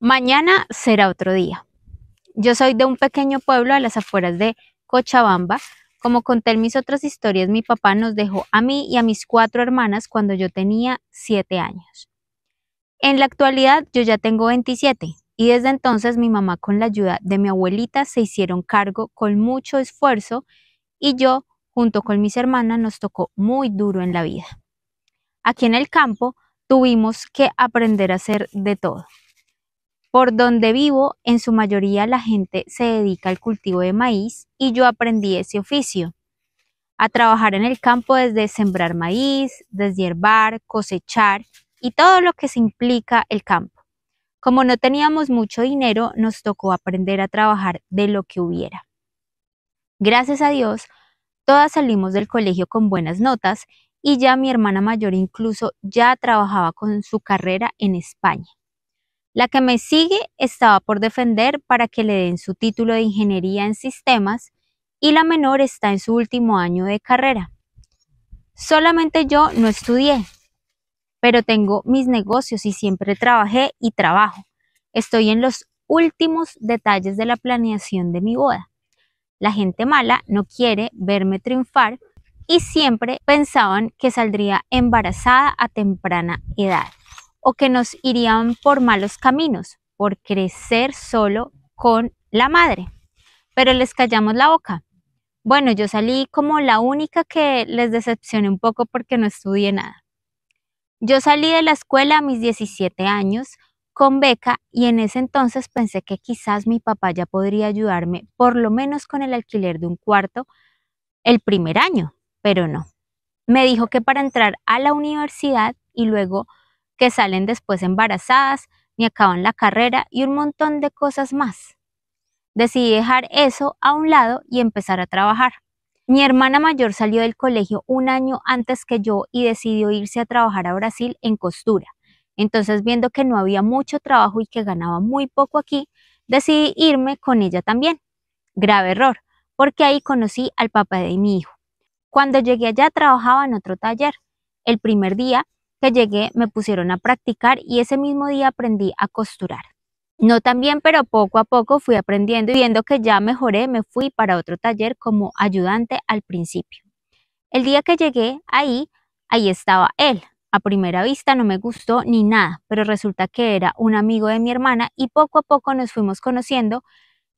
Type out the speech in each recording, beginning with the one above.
Mañana será otro día. Yo soy de un pequeño pueblo a las afueras de Cochabamba. Como conté en mis otras historias, mi papá nos dejó a mí y a mis cuatro hermanas cuando yo tenía siete años. En la actualidad yo ya tengo 27 y desde entonces mi mamá con la ayuda de mi abuelita se hicieron cargo con mucho esfuerzo y yo, junto con mis hermanas, nos tocó muy duro en la vida. Aquí en el campo tuvimos que aprender a hacer de todo por donde vivo, en su mayoría la gente se dedica al cultivo de maíz y yo aprendí ese oficio. A trabajar en el campo desde sembrar maíz, deshierbar, cosechar y todo lo que se implica el campo. Como no teníamos mucho dinero, nos tocó aprender a trabajar de lo que hubiera. Gracias a Dios, todas salimos del colegio con buenas notas y ya mi hermana mayor incluso ya trabajaba con su carrera en España. La que me sigue estaba por defender para que le den su título de Ingeniería en Sistemas y la menor está en su último año de carrera. Solamente yo no estudié, pero tengo mis negocios y siempre trabajé y trabajo. Estoy en los últimos detalles de la planeación de mi boda. La gente mala no quiere verme triunfar y siempre pensaban que saldría embarazada a temprana edad o que nos irían por malos caminos, por crecer solo con la madre. Pero les callamos la boca. Bueno, yo salí como la única que les decepcioné un poco porque no estudié nada. Yo salí de la escuela a mis 17 años con beca y en ese entonces pensé que quizás mi papá ya podría ayudarme por lo menos con el alquiler de un cuarto el primer año, pero no. Me dijo que para entrar a la universidad y luego que salen después embarazadas, ni acaban la carrera y un montón de cosas más. Decidí dejar eso a un lado y empezar a trabajar. Mi hermana mayor salió del colegio un año antes que yo y decidió irse a trabajar a Brasil en costura. Entonces, viendo que no había mucho trabajo y que ganaba muy poco aquí, decidí irme con ella también. Grave error, porque ahí conocí al papá de mi hijo. Cuando llegué allá trabajaba en otro taller. El primer día que llegué me pusieron a practicar y ese mismo día aprendí a costurar. No tan bien, pero poco a poco fui aprendiendo y viendo que ya mejoré, me fui para otro taller como ayudante al principio. El día que llegué ahí, ahí estaba él. A primera vista no me gustó ni nada, pero resulta que era un amigo de mi hermana y poco a poco nos fuimos conociendo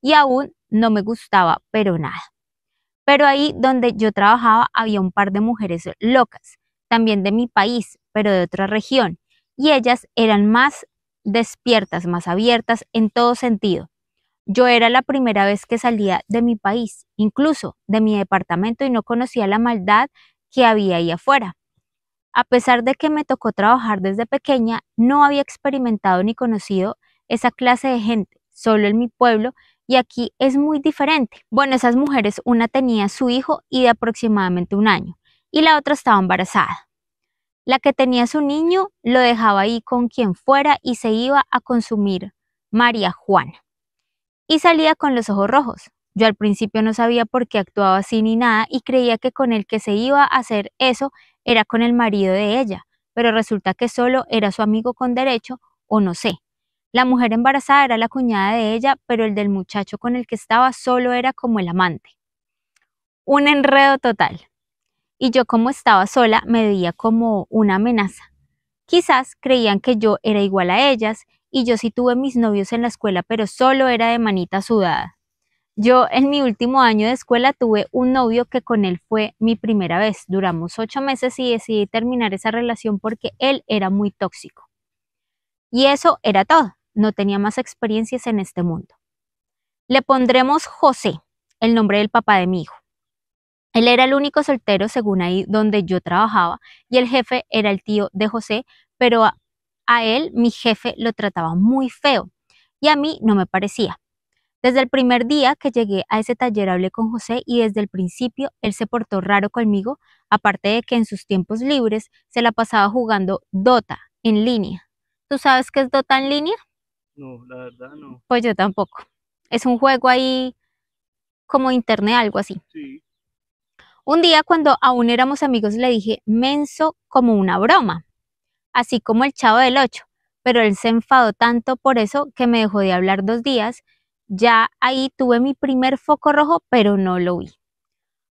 y aún no me gustaba, pero nada. Pero ahí donde yo trabajaba había un par de mujeres locas también de mi país, pero de otra región, y ellas eran más despiertas, más abiertas en todo sentido. Yo era la primera vez que salía de mi país, incluso de mi departamento, y no conocía la maldad que había ahí afuera. A pesar de que me tocó trabajar desde pequeña, no había experimentado ni conocido esa clase de gente, solo en mi pueblo, y aquí es muy diferente. Bueno, esas mujeres, una tenía su hijo y de aproximadamente un año y la otra estaba embarazada. La que tenía su niño lo dejaba ahí con quien fuera y se iba a consumir María Juana. Y salía con los ojos rojos. Yo al principio no sabía por qué actuaba así ni nada y creía que con el que se iba a hacer eso era con el marido de ella, pero resulta que solo era su amigo con derecho o no sé. La mujer embarazada era la cuñada de ella, pero el del muchacho con el que estaba solo era como el amante. Un enredo total y yo como estaba sola me veía como una amenaza. Quizás creían que yo era igual a ellas y yo sí tuve mis novios en la escuela, pero solo era de manita sudada. Yo en mi último año de escuela tuve un novio que con él fue mi primera vez. Duramos ocho meses y decidí terminar esa relación porque él era muy tóxico. Y eso era todo. No tenía más experiencias en este mundo. Le pondremos José, el nombre del papá de mi hijo. Él era el único soltero según ahí donde yo trabajaba y el jefe era el tío de José, pero a, él mi jefe lo trataba muy feo y a mí no me parecía. Desde el primer día que llegué a ese taller hablé con José y desde el principio él se portó raro conmigo, aparte de que en sus tiempos libres se la pasaba jugando Dota en línea. ¿Tú sabes qué es Dota en línea? No, la verdad no. Pues yo tampoco. Es un juego ahí como internet, algo así. Sí. Un día cuando aún éramos amigos le dije menso como una broma, así como el chavo del 8, pero él se enfadó tanto por eso que me dejó de hablar dos días. Ya ahí tuve mi primer foco rojo, pero no lo vi.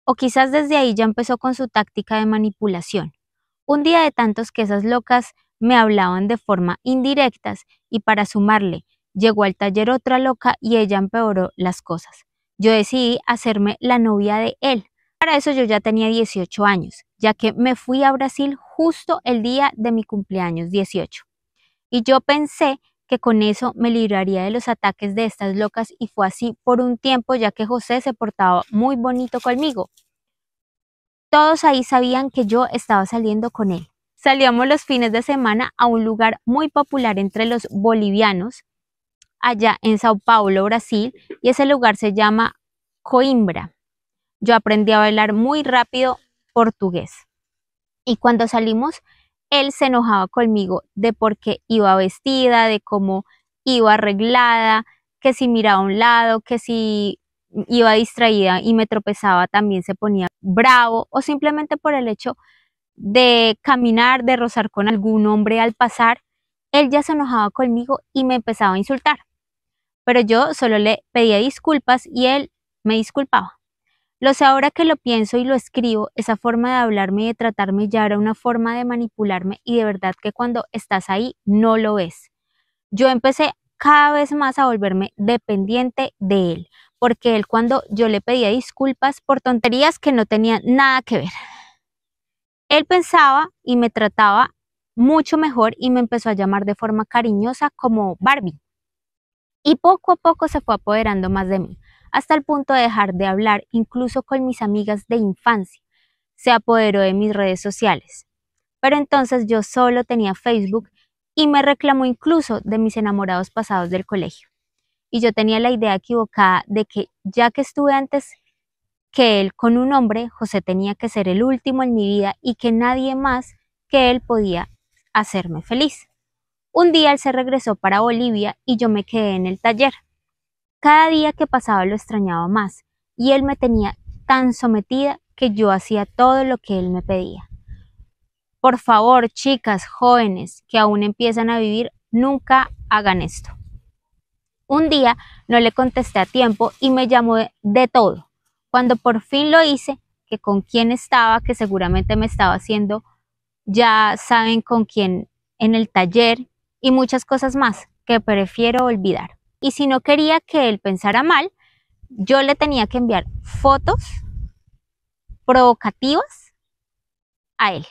O quizás desde ahí ya empezó con su táctica de manipulación. Un día de tantos que esas locas me hablaban de forma indirectas y para sumarle, llegó al taller otra loca y ella empeoró las cosas. Yo decidí hacerme la novia de él, para eso yo ya tenía 18 años, ya que me fui a Brasil justo el día de mi cumpleaños 18. Y yo pensé que con eso me libraría de los ataques de estas locas y fue así por un tiempo ya que José se portaba muy bonito conmigo. Todos ahí sabían que yo estaba saliendo con él. Salíamos los fines de semana a un lugar muy popular entre los bolivianos, allá en Sao Paulo, Brasil, y ese lugar se llama Coimbra yo aprendí a bailar muy rápido portugués. Y cuando salimos, él se enojaba conmigo de por qué iba vestida, de cómo iba arreglada, que si miraba a un lado, que si iba distraída y me tropezaba, también se ponía bravo o simplemente por el hecho de caminar, de rozar con algún hombre al pasar, él ya se enojaba conmigo y me empezaba a insultar. Pero yo solo le pedía disculpas y él me disculpaba. Lo sé ahora que lo pienso y lo escribo, esa forma de hablarme y de tratarme ya era una forma de manipularme y de verdad que cuando estás ahí no lo es. Yo empecé cada vez más a volverme dependiente de él, porque él cuando yo le pedía disculpas por tonterías que no tenían nada que ver. Él pensaba y me trataba mucho mejor y me empezó a llamar de forma cariñosa como Barbie. Y poco a poco se fue apoderando más de mí hasta el punto de dejar de hablar incluso con mis amigas de infancia. Se apoderó de mis redes sociales. Pero entonces yo solo tenía Facebook y me reclamó incluso de mis enamorados pasados del colegio. Y yo tenía la idea equivocada de que ya que estuve antes que él con un hombre, José tenía que ser el último en mi vida y que nadie más que él podía hacerme feliz. Un día él se regresó para Bolivia y yo me quedé en el taller. Cada día que pasaba lo extrañaba más y él me tenía tan sometida que yo hacía todo lo que él me pedía. Por favor, chicas, jóvenes que aún empiezan a vivir, nunca hagan esto. Un día no le contesté a tiempo y me llamó de, de todo. Cuando por fin lo hice, que con quién estaba, que seguramente me estaba haciendo, ya saben con quién en el taller y muchas cosas más que prefiero olvidar. Y si no quería que él pensara mal, yo le tenía que enviar fotos provocativas a él.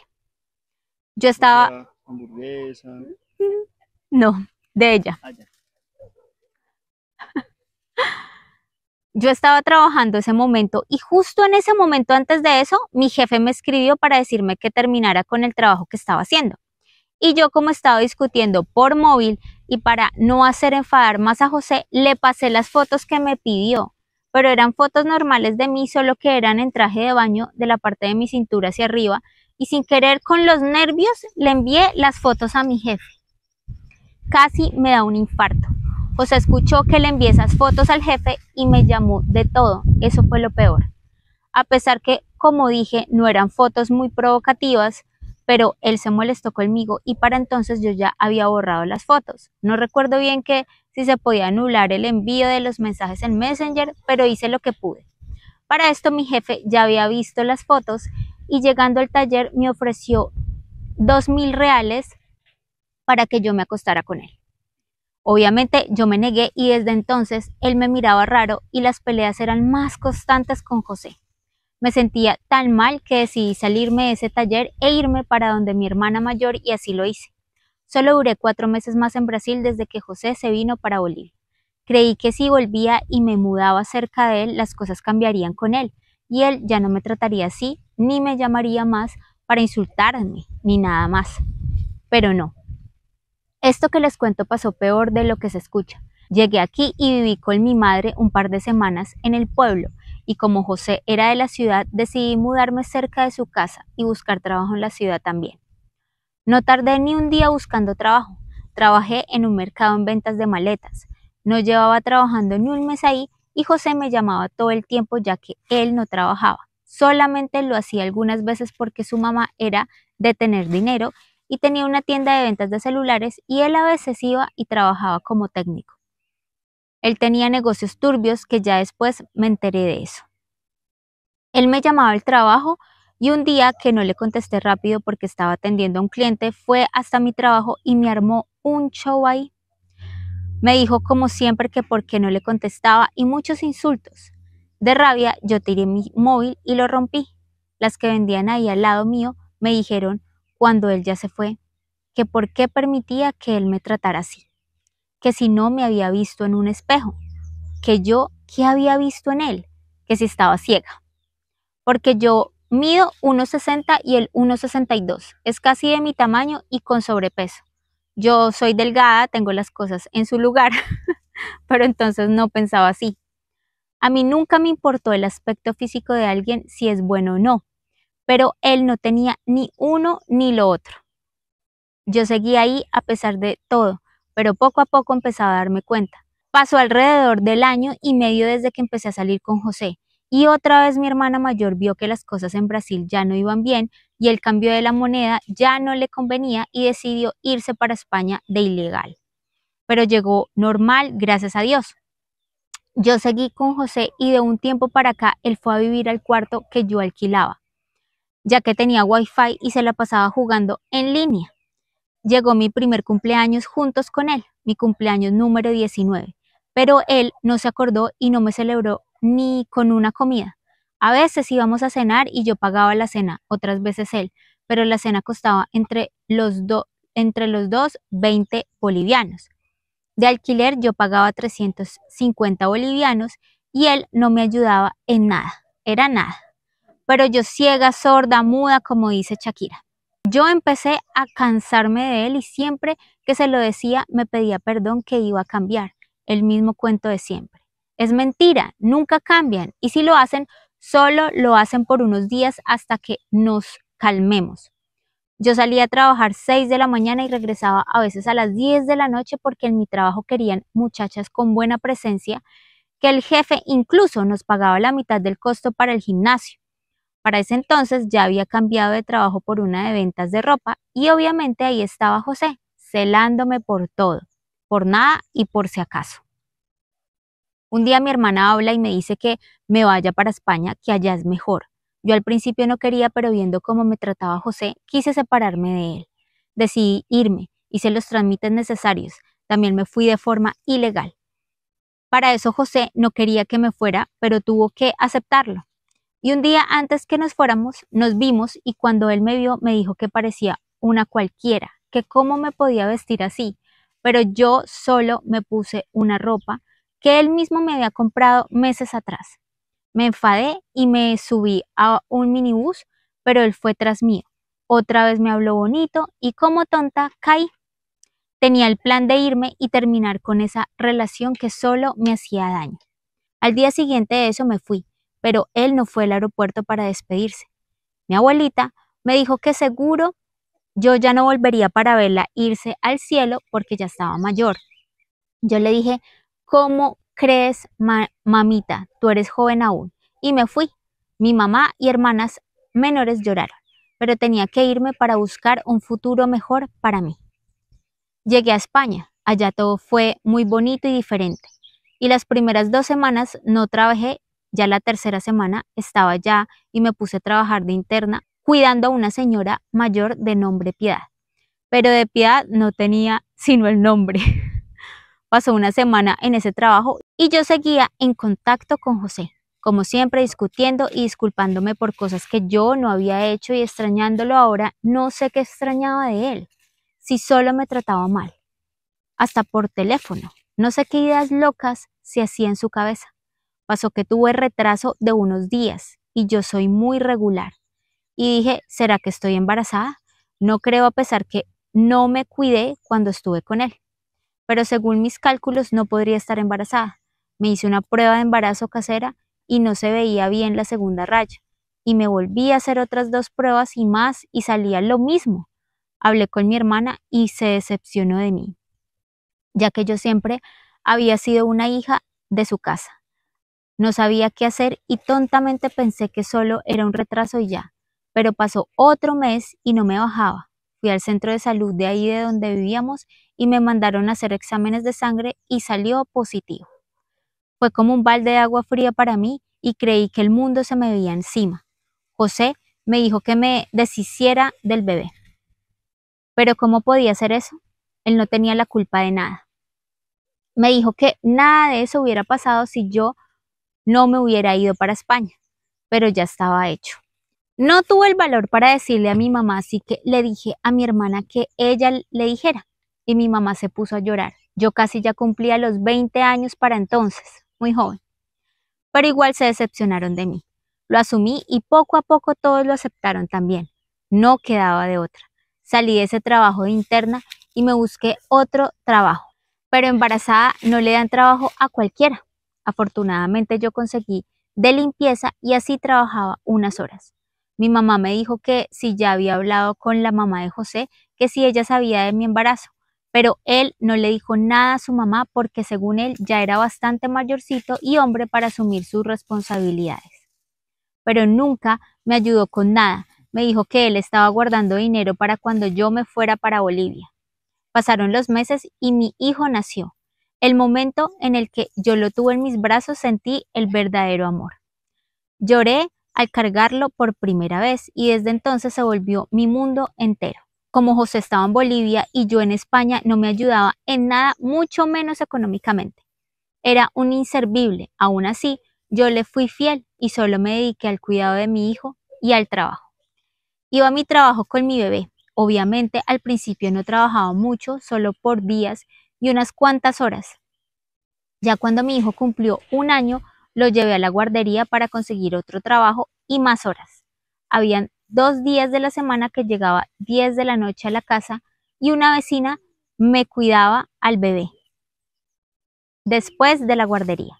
Yo estaba... Hamburguesa. No, de ella. Ah, yo estaba trabajando ese momento y justo en ese momento antes de eso, mi jefe me escribió para decirme que terminara con el trabajo que estaba haciendo. Y yo como estaba discutiendo por móvil y para no hacer enfadar más a José, le pasé las fotos que me pidió, pero eran fotos normales de mí, solo que eran en traje de baño de la parte de mi cintura hacia arriba, y sin querer con los nervios le envié las fotos a mi jefe. Casi me da un infarto. José escuchó que le envié esas fotos al jefe y me llamó de todo. Eso fue lo peor. A pesar que, como dije, no eran fotos muy provocativas, pero él se molestó conmigo y para entonces yo ya había borrado las fotos. No recuerdo bien que si se podía anular el envío de los mensajes en Messenger, pero hice lo que pude. Para esto mi jefe ya había visto las fotos y llegando al taller me ofreció dos mil reales para que yo me acostara con él. Obviamente yo me negué y desde entonces él me miraba raro y las peleas eran más constantes con José. Me sentía tan mal que decidí salirme de ese taller e irme para donde mi hermana mayor y así lo hice. Solo duré cuatro meses más en Brasil desde que José se vino para Bolivia. Creí que si volvía y me mudaba cerca de él, las cosas cambiarían con él, y él ya no me trataría así, ni me llamaría más para insultarme, ni nada más. Pero no. Esto que les cuento pasó peor de lo que se escucha. Llegué aquí y viví con mi madre un par de semanas en el pueblo, y como José era de la ciudad, decidí mudarme cerca de su casa y buscar trabajo en la ciudad también. No tardé ni un día buscando trabajo. Trabajé en un mercado en ventas de maletas. No llevaba trabajando ni un mes ahí y José me llamaba todo el tiempo ya que él no trabajaba. Solamente lo hacía algunas veces porque su mamá era de tener dinero y tenía una tienda de ventas de celulares y él a veces iba y trabajaba como técnico. Él tenía negocios turbios que ya después me enteré de eso. Él me llamaba al trabajo y un día que no le contesté rápido porque estaba atendiendo a un cliente, fue hasta mi trabajo y me armó un show ahí. Me dijo como siempre que por qué no le contestaba y muchos insultos. De rabia yo tiré mi móvil y lo rompí. Las que vendían ahí al lado mío me dijeron, cuando él ya se fue, que por qué permitía que él me tratara así que si no me había visto en un espejo, que yo qué había visto en él, que si estaba ciega. Porque yo mido 1,60 y el 1,62, es casi de mi tamaño y con sobrepeso. Yo soy delgada, tengo las cosas en su lugar, pero entonces no pensaba así. A mí nunca me importó el aspecto físico de alguien si es bueno o no, pero él no tenía ni uno ni lo otro. Yo seguía ahí a pesar de todo, pero poco a poco empezaba a darme cuenta. Pasó alrededor del año y medio desde que empecé a salir con José, y otra vez mi hermana mayor vio que las cosas en Brasil ya no iban bien y el cambio de la moneda ya no le convenía y decidió irse para España de ilegal. Pero llegó normal, gracias a Dios. Yo seguí con José y de un tiempo para acá él fue a vivir al cuarto que yo alquilaba, ya que tenía wifi y se la pasaba jugando en línea. Llegó mi primer cumpleaños juntos con él, mi cumpleaños número 19, pero él no se acordó y no me celebró ni con una comida. A veces íbamos a cenar y yo pagaba la cena, otras veces él, pero la cena costaba entre los, entre los dos 20 bolivianos. De alquiler yo pagaba 350 bolivianos y él no me ayudaba en nada, era nada. Pero yo ciega, sorda, muda, como dice Shakira. Yo empecé a cansarme de él y siempre que se lo decía me pedía perdón que iba a cambiar. El mismo cuento de siempre. Es mentira, nunca cambian y si lo hacen, solo lo hacen por unos días hasta que nos calmemos. Yo salía a trabajar 6 de la mañana y regresaba a veces a las 10 de la noche porque en mi trabajo querían muchachas con buena presencia que el jefe incluso nos pagaba la mitad del costo para el gimnasio. Para ese entonces ya había cambiado de trabajo por una de ventas de ropa y obviamente ahí estaba José, celándome por todo, por nada y por si acaso. Un día mi hermana habla y me dice que me vaya para España, que allá es mejor. Yo al principio no quería, pero viendo cómo me trataba José, quise separarme de él. Decidí irme, hice los trámites necesarios, también me fui de forma ilegal. Para eso José no quería que me fuera, pero tuvo que aceptarlo. Y un día antes que nos fuéramos, nos vimos y cuando él me vio me dijo que parecía una cualquiera, que cómo me podía vestir así, pero yo solo me puse una ropa que él mismo me había comprado meses atrás. Me enfadé y me subí a un minibús, pero él fue tras mío. Otra vez me habló bonito y como tonta caí. Tenía el plan de irme y terminar con esa relación que solo me hacía daño. Al día siguiente de eso me fui pero él no fue al aeropuerto para despedirse. Mi abuelita me dijo que seguro yo ya no volvería para verla irse al cielo porque ya estaba mayor. Yo le dije, ¿cómo crees, mamita? Tú eres joven aún. Y me fui. Mi mamá y hermanas menores lloraron, pero tenía que irme para buscar un futuro mejor para mí. Llegué a España. Allá todo fue muy bonito y diferente. Y las primeras dos semanas no trabajé ya la tercera semana estaba ya y me puse a trabajar de interna cuidando a una señora mayor de nombre Piedad. Pero de Piedad no tenía sino el nombre. Pasó una semana en ese trabajo y yo seguía en contacto con José, como siempre discutiendo y disculpándome por cosas que yo no había hecho y extrañándolo ahora, no sé qué extrañaba de él, si solo me trataba mal, hasta por teléfono. No sé qué ideas locas se hacía en su cabeza. Pasó que tuve retraso de unos días y yo soy muy regular. Y dije, ¿será que estoy embarazada? No creo a pesar que no me cuidé cuando estuve con él. Pero según mis cálculos no podría estar embarazada. Me hice una prueba de embarazo casera y no se veía bien la segunda raya. Y me volví a hacer otras dos pruebas y más y salía lo mismo. Hablé con mi hermana y se decepcionó de mí, ya que yo siempre había sido una hija de su casa no sabía qué hacer y tontamente pensé que solo era un retraso y ya. Pero pasó otro mes y no me bajaba. Fui al centro de salud de ahí de donde vivíamos y me mandaron a hacer exámenes de sangre y salió positivo. Fue como un balde de agua fría para mí y creí que el mundo se me veía encima. José me dijo que me deshiciera del bebé. Pero ¿cómo podía hacer eso? Él no tenía la culpa de nada. Me dijo que nada de eso hubiera pasado si yo no me hubiera ido para España, pero ya estaba hecho. No tuve el valor para decirle a mi mamá, así que le dije a mi hermana que ella le dijera, y mi mamá se puso a llorar. Yo casi ya cumplía los 20 años para entonces, muy joven. Pero igual se decepcionaron de mí. Lo asumí y poco a poco todos lo aceptaron también. No quedaba de otra. Salí de ese trabajo de interna y me busqué otro trabajo. Pero embarazada no le dan trabajo a cualquiera. Afortunadamente yo conseguí de limpieza y así trabajaba unas horas. Mi mamá me dijo que si ya había hablado con la mamá de José, que si ella sabía de mi embarazo, pero él no le dijo nada a su mamá porque según él ya era bastante mayorcito y hombre para asumir sus responsabilidades. Pero nunca me ayudó con nada, me dijo que él estaba guardando dinero para cuando yo me fuera para Bolivia. Pasaron los meses y mi hijo nació. El momento en el que yo lo tuve en mis brazos sentí el verdadero amor. Lloré al cargarlo por primera vez y desde entonces se volvió mi mundo entero. Como José estaba en Bolivia y yo en España, no me ayudaba en nada, mucho menos económicamente. Era un inservible. Aún así, yo le fui fiel y solo me dediqué al cuidado de mi hijo y al trabajo. Iba a mi trabajo con mi bebé. Obviamente, al principio no trabajaba mucho, solo por días, y unas cuantas horas. Ya cuando mi hijo cumplió un año, lo llevé a la guardería para conseguir otro trabajo y más horas. Habían dos días de la semana que llegaba 10 de la noche a la casa y una vecina me cuidaba al bebé. Después de la guardería.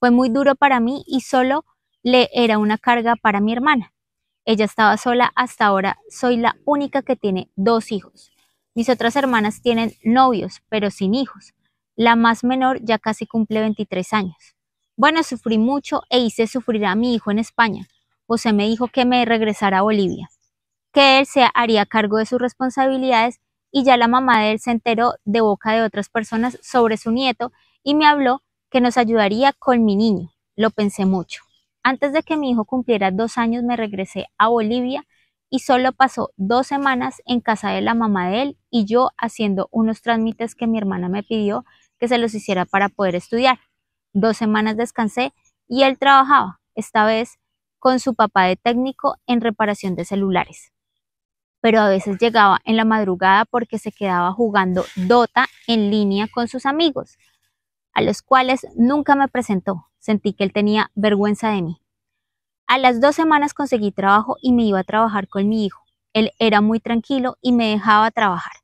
Fue muy duro para mí y solo le era una carga para mi hermana. Ella estaba sola hasta ahora, soy la única que tiene dos hijos. Mis otras hermanas tienen novios, pero sin hijos. La más menor ya casi cumple 23 años. Bueno, sufrí mucho e hice sufrir a mi hijo en España. José me dijo que me regresara a Bolivia, que él se haría cargo de sus responsabilidades y ya la mamá de él se enteró de boca de otras personas sobre su nieto y me habló que nos ayudaría con mi niño. Lo pensé mucho. Antes de que mi hijo cumpliera dos años me regresé a Bolivia y solo pasó dos semanas en casa de la mamá de él y yo haciendo unos trámites que mi hermana me pidió que se los hiciera para poder estudiar. Dos semanas descansé y él trabajaba, esta vez con su papá de técnico en reparación de celulares. Pero a veces llegaba en la madrugada porque se quedaba jugando Dota en línea con sus amigos, a los cuales nunca me presentó. Sentí que él tenía vergüenza de mí. A las dos semanas conseguí trabajo y me iba a trabajar con mi hijo. Él era muy tranquilo y me dejaba trabajar.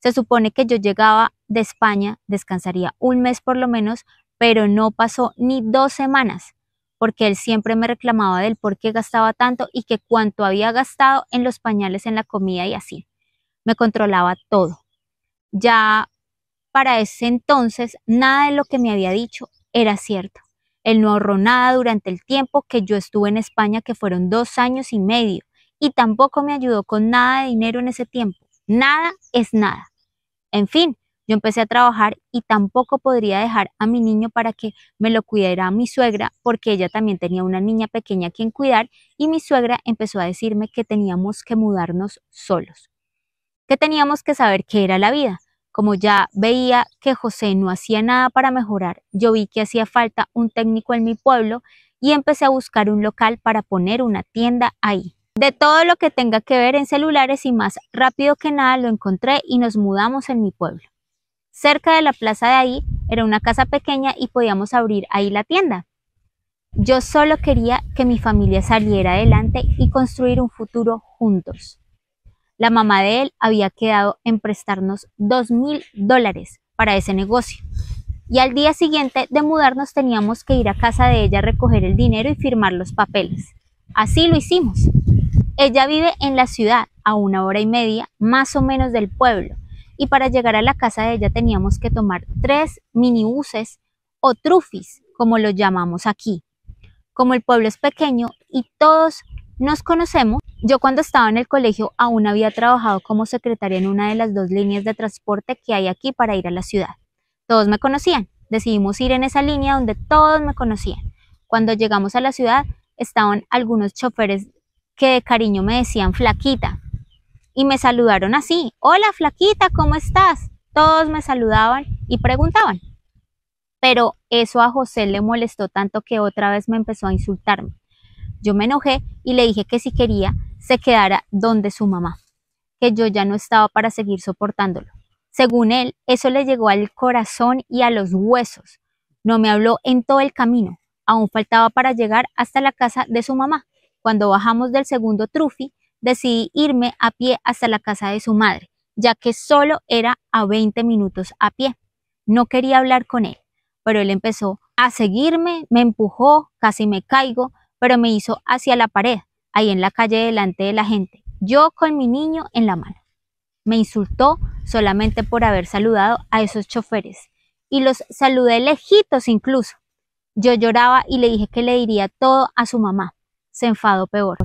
Se supone que yo llegaba de España, descansaría un mes por lo menos, pero no pasó ni dos semanas, porque él siempre me reclamaba del por qué gastaba tanto y que cuánto había gastado en los pañales, en la comida y así. Me controlaba todo. Ya para ese entonces, nada de lo que me había dicho era cierto. Él no ahorró nada durante el tiempo que yo estuve en España, que fueron dos años y medio, y tampoco me ayudó con nada de dinero en ese tiempo. Nada es nada. En fin, yo empecé a trabajar y tampoco podría dejar a mi niño para que me lo cuidara mi suegra, porque ella también tenía una niña pequeña a quien cuidar, y mi suegra empezó a decirme que teníamos que mudarnos solos, que teníamos que saber qué era la vida, como ya veía que José no hacía nada para mejorar, yo vi que hacía falta un técnico en mi pueblo y empecé a buscar un local para poner una tienda ahí. De todo lo que tenga que ver en celulares y más rápido que nada lo encontré y nos mudamos en mi pueblo. Cerca de la plaza de ahí era una casa pequeña y podíamos abrir ahí la tienda. Yo solo quería que mi familia saliera adelante y construir un futuro juntos. La mamá de él había quedado en prestarnos dos mil dólares para ese negocio. Y al día siguiente de mudarnos teníamos que ir a casa de ella a recoger el dinero y firmar los papeles. Así lo hicimos. Ella vive en la ciudad, a una hora y media más o menos del pueblo, y para llegar a la casa de ella teníamos que tomar tres minibuses o trufis, como los llamamos aquí. Como el pueblo es pequeño y todos nos conocemos. Yo cuando estaba en el colegio aún había trabajado como secretaria en una de las dos líneas de transporte que hay aquí para ir a la ciudad. Todos me conocían. Decidimos ir en esa línea donde todos me conocían. Cuando llegamos a la ciudad estaban algunos choferes que de cariño me decían flaquita. Y me saludaron así. Hola flaquita, ¿cómo estás? Todos me saludaban y preguntaban. Pero eso a José le molestó tanto que otra vez me empezó a insultarme. Yo me enojé y le dije que si quería, se quedara donde su mamá, que yo ya no estaba para seguir soportándolo. Según él, eso le llegó al corazón y a los huesos. No me habló en todo el camino. Aún faltaba para llegar hasta la casa de su mamá. Cuando bajamos del segundo trufi, decidí irme a pie hasta la casa de su madre, ya que solo era a 20 minutos a pie. No quería hablar con él, pero él empezó a seguirme, me empujó, casi me caigo, pero me hizo hacia la pared, ahí en la calle delante de la gente, yo con mi niño en la mano. Me insultó solamente por haber saludado a esos choferes y los saludé lejitos incluso. Yo lloraba y le dije que le diría todo a su mamá. Se enfadó peor.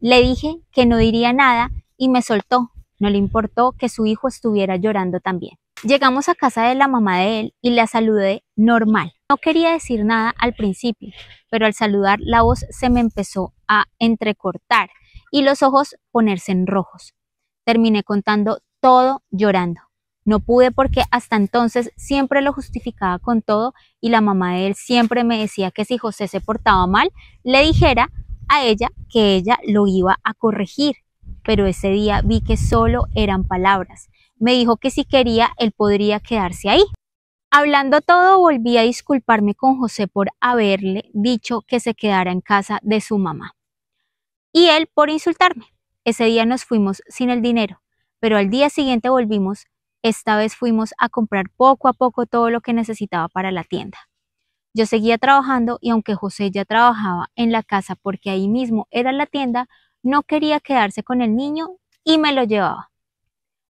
Le dije que no diría nada y me soltó. No le importó que su hijo estuviera llorando también. Llegamos a casa de la mamá de él y la saludé normal. No quería decir nada al principio, pero al saludar la voz se me empezó a entrecortar y los ojos ponerse en rojos. Terminé contando todo llorando. No pude porque hasta entonces siempre lo justificaba con todo y la mamá de él siempre me decía que si José se portaba mal, le dijera a ella que ella lo iba a corregir. Pero ese día vi que solo eran palabras. Me dijo que si quería, él podría quedarse ahí. Hablando todo, volví a disculparme con José por haberle dicho que se quedara en casa de su mamá. Y él por insultarme. Ese día nos fuimos sin el dinero, pero al día siguiente volvimos. Esta vez fuimos a comprar poco a poco todo lo que necesitaba para la tienda. Yo seguía trabajando y aunque José ya trabajaba en la casa porque ahí mismo era la tienda, no quería quedarse con el niño y me lo llevaba.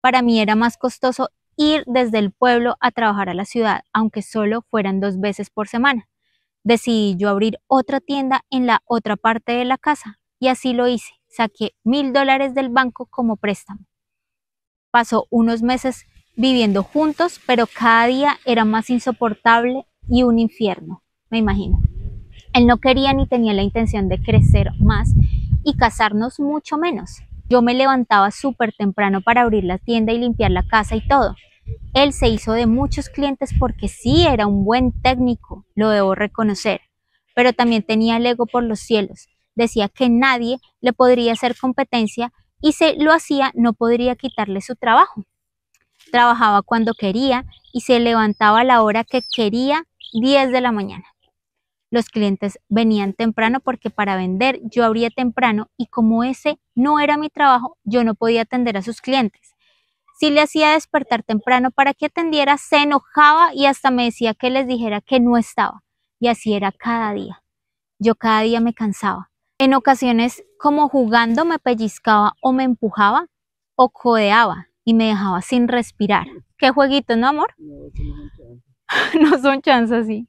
Para mí era más costoso ir desde el pueblo a trabajar a la ciudad, aunque solo fueran dos veces por semana. Decidí yo abrir otra tienda en la otra parte de la casa y así lo hice. Saqué mil dólares del banco como préstamo. Pasó unos meses viviendo juntos, pero cada día era más insoportable y un infierno, me imagino. Él no quería ni tenía la intención de crecer más y casarnos mucho menos. Yo me levantaba súper temprano para abrir la tienda y limpiar la casa y todo. Él se hizo de muchos clientes porque sí era un buen técnico, lo debo reconocer, pero también tenía el ego por los cielos. Decía que nadie le podría hacer competencia y si lo hacía no podría quitarle su trabajo. Trabajaba cuando quería y se levantaba a la hora que quería, 10 de la mañana. Los clientes venían temprano porque para vender yo abría temprano y como ese no era mi trabajo, yo no podía atender a sus clientes. Si le hacía despertar temprano para que atendiera, se enojaba y hasta me decía que les dijera que no estaba. Y así era cada día. Yo cada día me cansaba. En ocasiones, como jugando, me pellizcaba o me empujaba o codeaba y me dejaba sin respirar. Qué jueguito, ¿no, amor? No son chanzas, sí.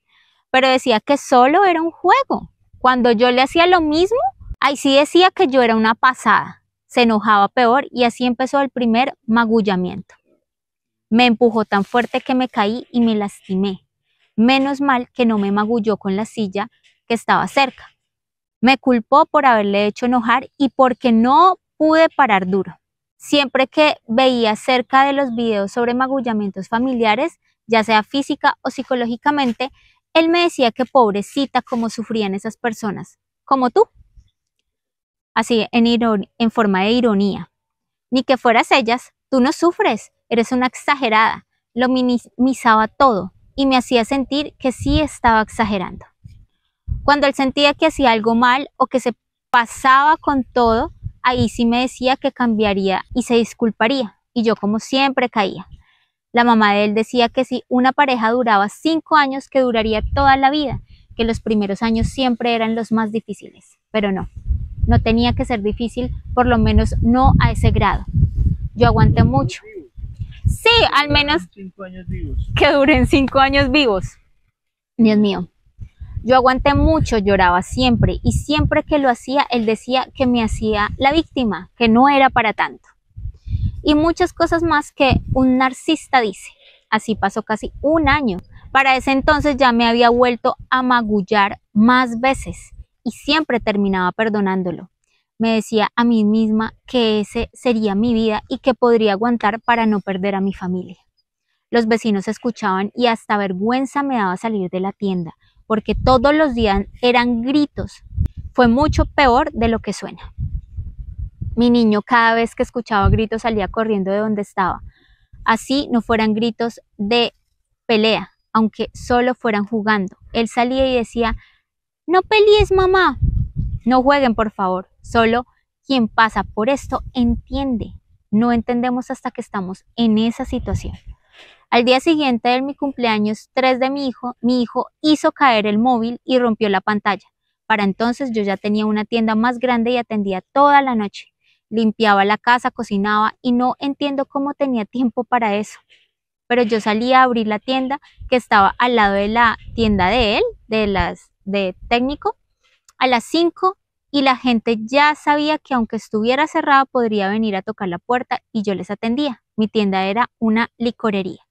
Pero decía que solo era un juego. Cuando yo le hacía lo mismo, ahí sí decía que yo era una pasada se enojaba peor y así empezó el primer magullamiento. Me empujó tan fuerte que me caí y me lastimé. Menos mal que no me magulló con la silla que estaba cerca. Me culpó por haberle hecho enojar y porque no pude parar duro. Siempre que veía cerca de los videos sobre magullamientos familiares, ya sea física o psicológicamente, él me decía que pobrecita como sufrían esas personas, como tú así en, forma de ironía. Ni que fueras ellas, tú no sufres, eres una exagerada. Lo minimizaba todo y me hacía sentir que sí estaba exagerando. Cuando él sentía que hacía algo mal o que se pasaba con todo, ahí sí me decía que cambiaría y se disculparía. Y yo como siempre caía. La mamá de él decía que si una pareja duraba cinco años, que duraría toda la vida, que los primeros años siempre eran los más difíciles, pero no. No tenía que ser difícil, por lo menos no a ese grado. Yo aguanté mucho. Sí, al menos que duren cinco años vivos. Dios mío. Yo aguanté mucho, lloraba siempre y siempre que lo hacía, él decía que me hacía la víctima, que no era para tanto. Y muchas cosas más que un narcisista dice. Así pasó casi un año. Para ese entonces ya me había vuelto a magullar más veces y siempre terminaba perdonándolo. Me decía a mí misma que ese sería mi vida y que podría aguantar para no perder a mi familia. Los vecinos escuchaban y hasta vergüenza me daba salir de la tienda, porque todos los días eran gritos. Fue mucho peor de lo que suena. Mi niño cada vez que escuchaba gritos salía corriendo de donde estaba. Así no fueran gritos de pelea, aunque solo fueran jugando. Él salía y decía, no pelees, mamá. No jueguen, por favor. Solo quien pasa por esto entiende. No entendemos hasta que estamos en esa situación. Al día siguiente de mi cumpleaños tres de mi hijo, mi hijo hizo caer el móvil y rompió la pantalla. Para entonces yo ya tenía una tienda más grande y atendía toda la noche. Limpiaba la casa, cocinaba y no entiendo cómo tenía tiempo para eso. Pero yo salía a abrir la tienda que estaba al lado de la tienda de él, de las de técnico a las 5 y la gente ya sabía que aunque estuviera cerrada podría venir a tocar la puerta y yo les atendía. Mi tienda era una licorería.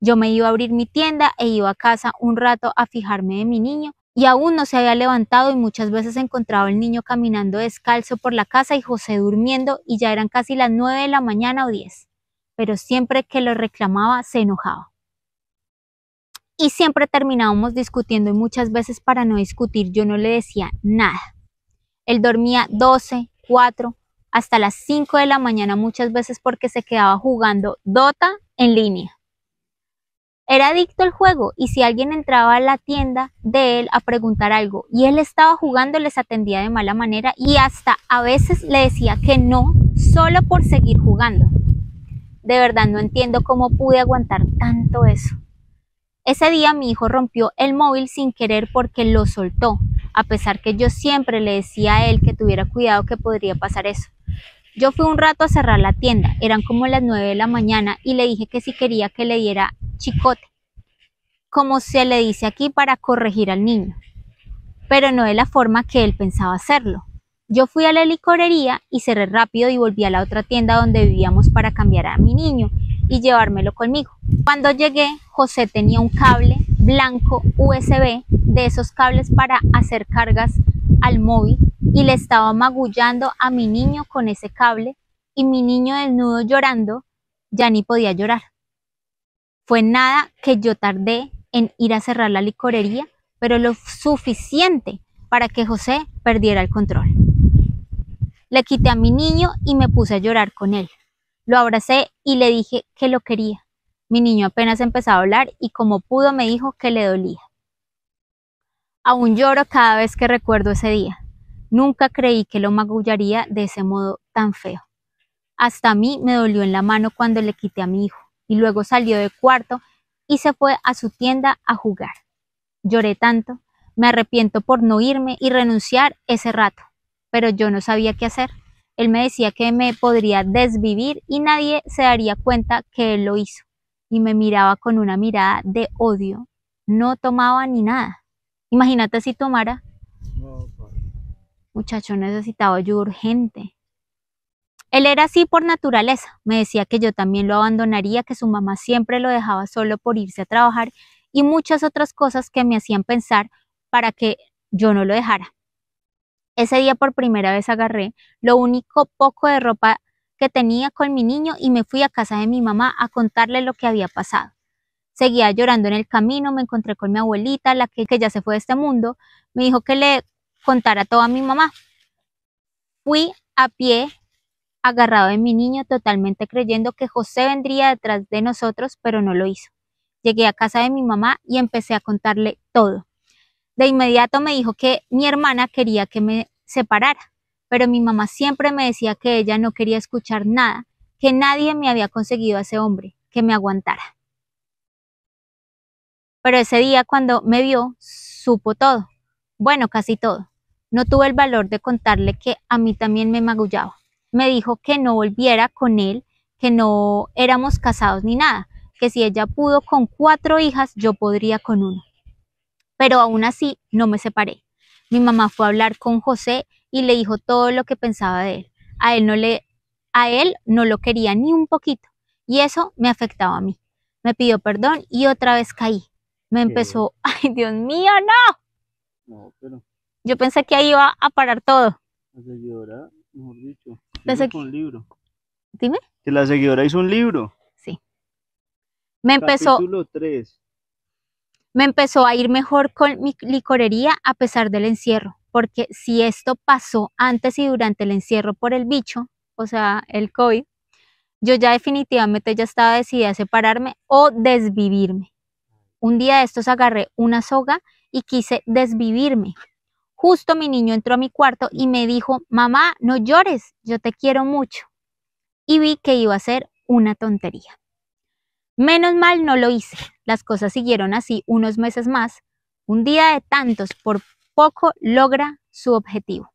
Yo me iba a abrir mi tienda e iba a casa un rato a fijarme de mi niño y aún no se había levantado y muchas veces encontraba al niño caminando descalzo por la casa y José durmiendo y ya eran casi las 9 de la mañana o 10. Pero siempre que lo reclamaba se enojaba y siempre terminábamos discutiendo y muchas veces para no discutir yo no le decía nada. Él dormía 12, 4, hasta las 5 de la mañana muchas veces porque se quedaba jugando Dota en línea. Era adicto al juego y si alguien entraba a la tienda de él a preguntar algo y él estaba jugando les atendía de mala manera y hasta a veces le decía que no solo por seguir jugando. De verdad no entiendo cómo pude aguantar tanto eso. Ese día mi hijo rompió el móvil sin querer porque lo soltó, a pesar que yo siempre le decía a él que tuviera cuidado que podría pasar eso. Yo fui un rato a cerrar la tienda, eran como las 9 de la mañana y le dije que si quería que le diera chicote, como se le dice aquí para corregir al niño, pero no de la forma que él pensaba hacerlo. Yo fui a la licorería y cerré rápido y volví a la otra tienda donde vivíamos para cambiar a mi niño y llevármelo conmigo. Cuando llegué, José tenía un cable blanco USB de esos cables para hacer cargas al móvil y le estaba magullando a mi niño con ese cable y mi niño desnudo llorando ya ni podía llorar. Fue nada que yo tardé en ir a cerrar la licorería, pero lo suficiente para que José perdiera el control. Le quité a mi niño y me puse a llorar con él. Lo abracé y le dije que lo quería. Mi niño apenas empezó a hablar y como pudo me dijo que le dolía. Aún lloro cada vez que recuerdo ese día. Nunca creí que lo magullaría de ese modo tan feo. Hasta a mí me dolió en la mano cuando le quité a mi hijo y luego salió de cuarto y se fue a su tienda a jugar. Lloré tanto, me arrepiento por no irme y renunciar ese rato, pero yo no sabía qué hacer. Él me decía que me podría desvivir y nadie se daría cuenta que él lo hizo. Y me miraba con una mirada de odio. No tomaba ni nada. Imagínate si tomara. Muchacho necesitaba yo urgente. Él era así por naturaleza. Me decía que yo también lo abandonaría, que su mamá siempre lo dejaba solo por irse a trabajar y muchas otras cosas que me hacían pensar para que yo no lo dejara. Ese día por primera vez agarré lo único poco de ropa que tenía con mi niño y me fui a casa de mi mamá a contarle lo que había pasado. Seguía llorando en el camino, me encontré con mi abuelita, la que, que ya se fue de este mundo, me dijo que le contara todo a mi mamá. Fui a pie, agarrado de mi niño, totalmente creyendo que José vendría detrás de nosotros, pero no lo hizo. Llegué a casa de mi mamá y empecé a contarle todo de inmediato me dijo que mi hermana quería que me separara, pero mi mamá siempre me decía que ella no quería escuchar nada, que nadie me había conseguido a ese hombre, que me aguantara. Pero ese día cuando me vio, supo todo, bueno, casi todo. No tuve el valor de contarle que a mí también me magullaba. Me dijo que no volviera con él, que no éramos casados ni nada, que si ella pudo con cuatro hijas, yo podría con una pero aún así no me separé. Mi mamá fue a hablar con José y le dijo todo lo que pensaba de él. A él no le a él no lo quería ni un poquito y eso me afectaba a mí. Me pidió perdón y otra vez caí. Me empezó, ay Dios mío, no. No, pero yo pensé que ahí iba a parar todo. La seguidora, mejor dicho, pensé un libro. Dime. Que la seguidora hizo un libro. Sí. Me empezó. Capítulo me empezó a ir mejor con mi licorería a pesar del encierro, porque si esto pasó antes y durante el encierro por el bicho, o sea, el COVID, yo ya definitivamente ya estaba decidida a separarme o desvivirme. Un día de estos agarré una soga y quise desvivirme. Justo mi niño entró a mi cuarto y me dijo, mamá, no llores, yo te quiero mucho. Y vi que iba a ser una tontería. Menos mal no lo hice. Las cosas siguieron así unos meses más. Un día de tantos, por poco logra su objetivo.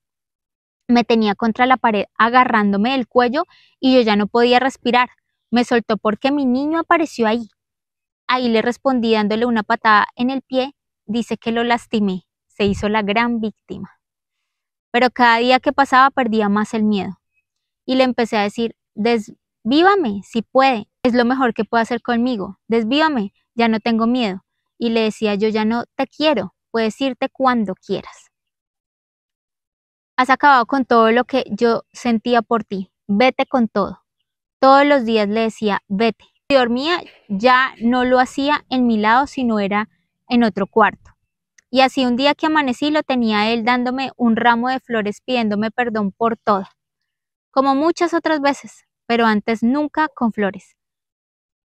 Me tenía contra la pared agarrándome el cuello y yo ya no podía respirar. Me soltó porque mi niño apareció ahí. Ahí le respondí dándole una patada en el pie. Dice que lo lastimé. Se hizo la gran víctima. Pero cada día que pasaba perdía más el miedo. Y le empecé a decir, desvívame si puede. Es lo mejor que puede hacer conmigo. Desvívame ya no tengo miedo. Y le decía yo, ya no te quiero, puedes irte cuando quieras. Has acabado con todo lo que yo sentía por ti, vete con todo. Todos los días le decía, vete. Si dormía, ya no lo hacía en mi lado, sino era en otro cuarto. Y así un día que amanecí lo tenía él dándome un ramo de flores pidiéndome perdón por todo, como muchas otras veces, pero antes nunca con flores.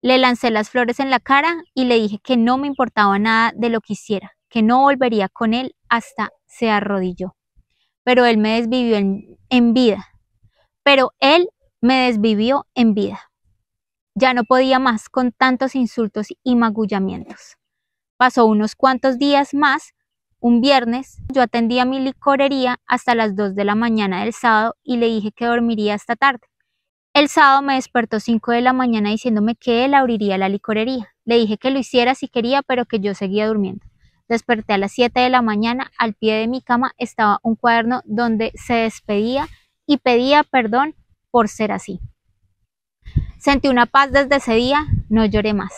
Le lancé las flores en la cara y le dije que no me importaba nada de lo que hiciera, que no volvería con él hasta se arrodilló. Pero él me desvivió en, vida. Pero él me desvivió en vida. Ya no podía más con tantos insultos y magullamientos. Pasó unos cuantos días más. Un viernes yo atendía mi licorería hasta las 2 de la mañana del sábado y le dije que dormiría hasta tarde. El sábado me despertó 5 de la mañana diciéndome que él abriría la licorería. Le dije que lo hiciera si quería, pero que yo seguía durmiendo. Desperté a las 7 de la mañana, al pie de mi cama estaba un cuaderno donde se despedía y pedía perdón por ser así. Sentí una paz desde ese día, no lloré más.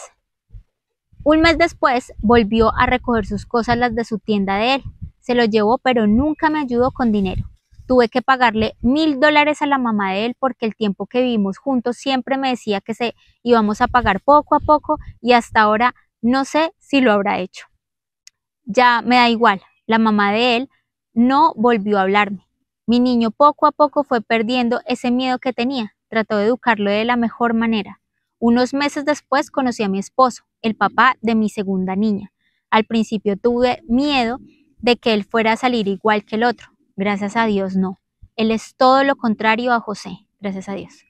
Un mes después volvió a recoger sus cosas, las de su tienda de él. Se lo llevó, pero nunca me ayudó con dinero tuve que pagarle mil dólares a la mamá de él porque el tiempo que vivimos juntos siempre me decía que se íbamos a pagar poco a poco y hasta ahora no sé si lo habrá hecho. Ya me da igual, la mamá de él no volvió a hablarme. Mi niño poco a poco fue perdiendo ese miedo que tenía. Trató de educarlo de la mejor manera. Unos meses después conocí a mi esposo, el papá de mi segunda niña. Al principio tuve miedo de que él fuera a salir igual que el otro, Gracias a Dios, no. Él es todo lo contrario a José, gracias a Dios.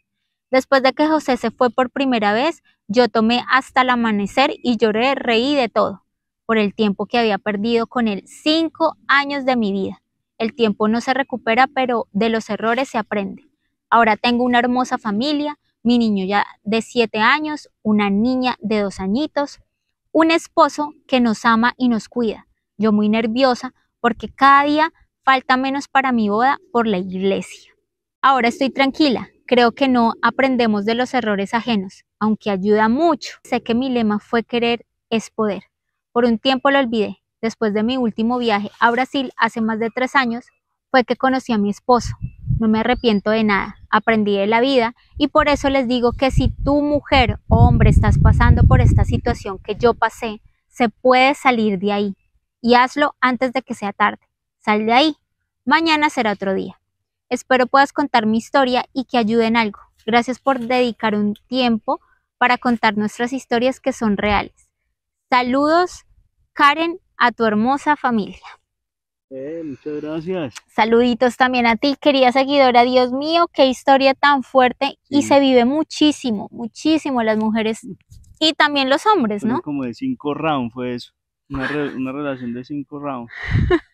Después de que José se fue por primera vez, yo tomé hasta el amanecer y lloré, reí de todo, por el tiempo que había perdido con él, cinco años de mi vida. El tiempo no se recupera, pero de los errores se aprende. Ahora tengo una hermosa familia, mi niño ya de siete años, una niña de dos añitos, un esposo que nos ama y nos cuida. Yo muy nerviosa porque cada día falta menos para mi boda por la iglesia. Ahora estoy tranquila, creo que no aprendemos de los errores ajenos, aunque ayuda mucho. Sé que mi lema fue querer es poder. Por un tiempo lo olvidé. Después de mi último viaje a Brasil hace más de tres años, fue que conocí a mi esposo. No me arrepiento de nada, aprendí de la vida y por eso les digo que si tu mujer o hombre estás pasando por esta situación que yo pasé, se puede salir de ahí y hazlo antes de que sea tarde. Sal de ahí. Mañana será otro día. Espero puedas contar mi historia y que ayude en algo. Gracias por dedicar un tiempo para contar nuestras historias que son reales. Saludos, Karen, a tu hermosa familia. Eh, muchas gracias. Saluditos también a ti, querida seguidora. Dios mío, qué historia tan fuerte y se vive muchísimo, muchísimo las mujeres y también los hombres, ¿no? Como de cinco rounds fue eso, una, una relación de cinco rounds.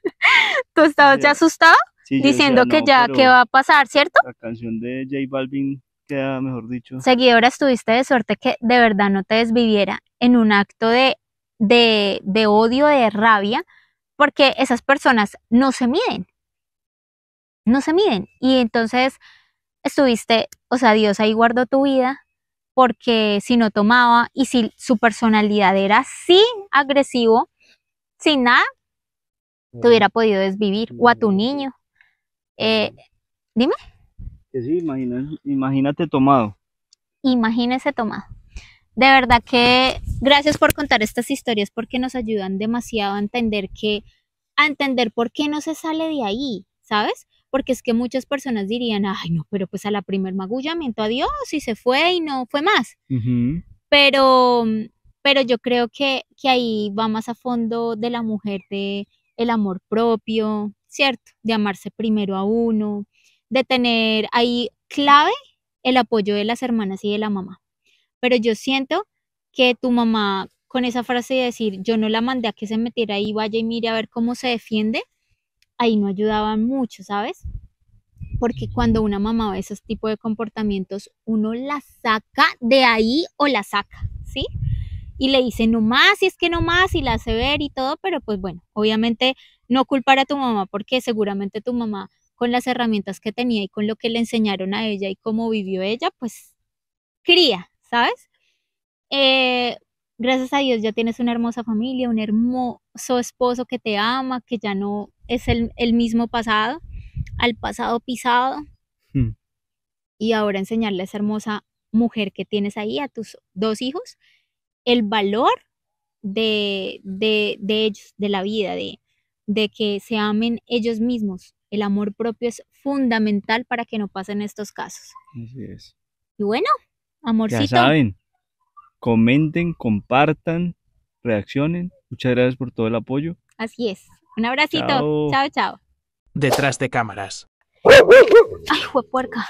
tú estabas ya asustado, diciendo que ya, ¿qué va a pasar, cierto? La canción de J Balvin queda, mejor dicho. Seguidora, estuviste de suerte que de verdad no te desviviera en un acto de, de odio, de rabia, porque esas personas no se miden. No se miden. Y entonces estuviste, o sea, Dios ahí guardó tu vida, porque si no tomaba y si su personalidad era así agresivo, sin nada, te hubiera podido desvivir, o a tu mm. niño. Eh, dime. sí, imagínate, tomado. Imagínese tomado. De verdad que gracias por contar estas historias porque nos ayudan demasiado a entender que, a entender por qué no se sale de ahí, ¿sabes? Porque es que muchas personas dirían, ay no, pero pues a la primer magullamiento, adiós, y se fue y no fue más. Pero pero yo creo que, que ahí va más a fondo de la mujer de el amor propio, ¿cierto? De amarse primero a uno, de tener ahí clave el apoyo de las hermanas y de la mamá. Pero yo siento que tu mamá con esa frase de decir, yo no la mandé a que se metiera ahí, vaya y mire a ver cómo se defiende, ahí no ayudaba mucho, ¿sabes? Porque cuando una mamá ve esos tipos de comportamientos, uno la saca de ahí o la saca, ¿sí? y le dice no más, y es que no más, y la hace ver y todo, pero pues bueno, obviamente no culpar a tu mamá porque seguramente tu mamá con las herramientas que tenía y con lo que le enseñaron a ella y cómo vivió ella, pues cría, ¿sabes? Eh, gracias a Dios ya tienes una hermosa familia, un hermoso esposo que te ama, que ya no es el, mismo pasado, al pasado pisado. Hmm. Y ahora enseñarle esa hermosa mujer que tienes ahí, a tus dos hijos, el valor de, ellos, de la vida, de, de que se amen ellos mismos. El amor propio es fundamental para que no pasen estos casos. Así es. Y bueno, amorcito. Ya saben, comenten, compartan, reaccionen. Muchas gracias por todo el apoyo. Así es. Un abracito. Chao, chao. Detrás de cámaras. Ay, fue puerca.